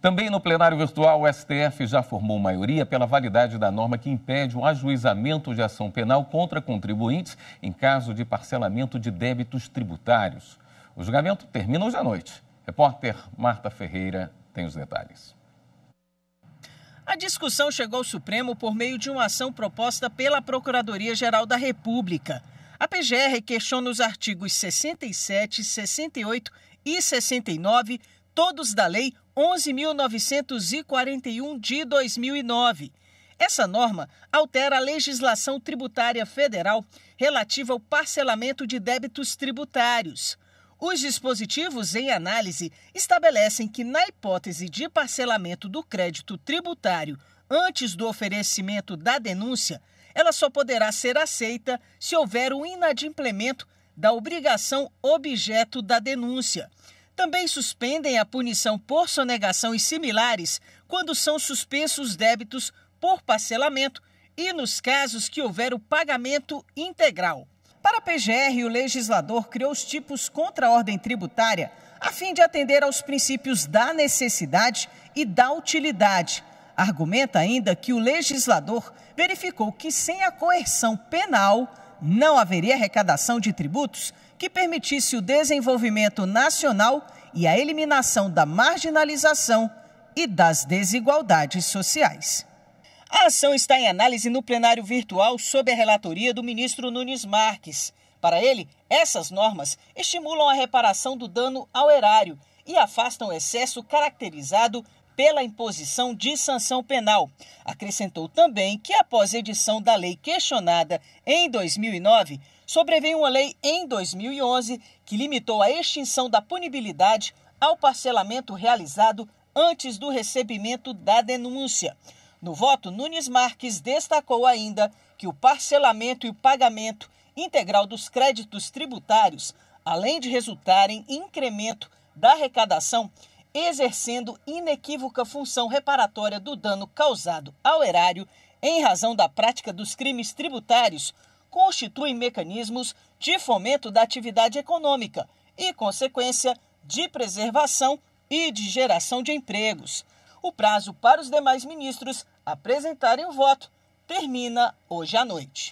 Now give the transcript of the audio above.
Também no plenário virtual, o STF já formou maioria pela validade da norma que impede o ajuizamento de ação penal contra contribuintes em caso de parcelamento de débitos tributários. O julgamento termina hoje à noite. Repórter Marta Ferreira tem os detalhes. A discussão chegou ao Supremo por meio de uma ação proposta pela Procuradoria-Geral da República. A PGR questiona os artigos 67, 68 e 69 todos da Lei 11.941 de 2009. Essa norma altera a legislação tributária federal relativa ao parcelamento de débitos tributários. Os dispositivos em análise estabelecem que, na hipótese de parcelamento do crédito tributário antes do oferecimento da denúncia, ela só poderá ser aceita se houver o inadimplemento da obrigação objeto da denúncia. Também suspendem a punição por sonegação e similares quando são suspensos débitos por parcelamento e nos casos que houver o pagamento integral. Para a PGR, o legislador criou os tipos contra a ordem tributária a fim de atender aos princípios da necessidade e da utilidade. Argumenta ainda que o legislador verificou que, sem a coerção penal, não haveria arrecadação de tributos que permitisse o desenvolvimento nacional e a eliminação da marginalização e das desigualdades sociais. A ação está em análise no plenário virtual sob a relatoria do ministro Nunes Marques. Para ele, essas normas estimulam a reparação do dano ao erário e afastam o excesso caracterizado pela imposição de sanção penal. Acrescentou também que, após a edição da lei questionada em 2009, sobreveio uma lei em 2011 que limitou a extinção da punibilidade ao parcelamento realizado antes do recebimento da denúncia. No voto, Nunes Marques destacou ainda que o parcelamento e o pagamento integral dos créditos tributários, além de resultarem em incremento da arrecadação, exercendo inequívoca função reparatória do dano causado ao erário em razão da prática dos crimes tributários, constituem mecanismos de fomento da atividade econômica e, consequência, de preservação e de geração de empregos. O prazo para os demais ministros apresentarem o voto termina hoje à noite.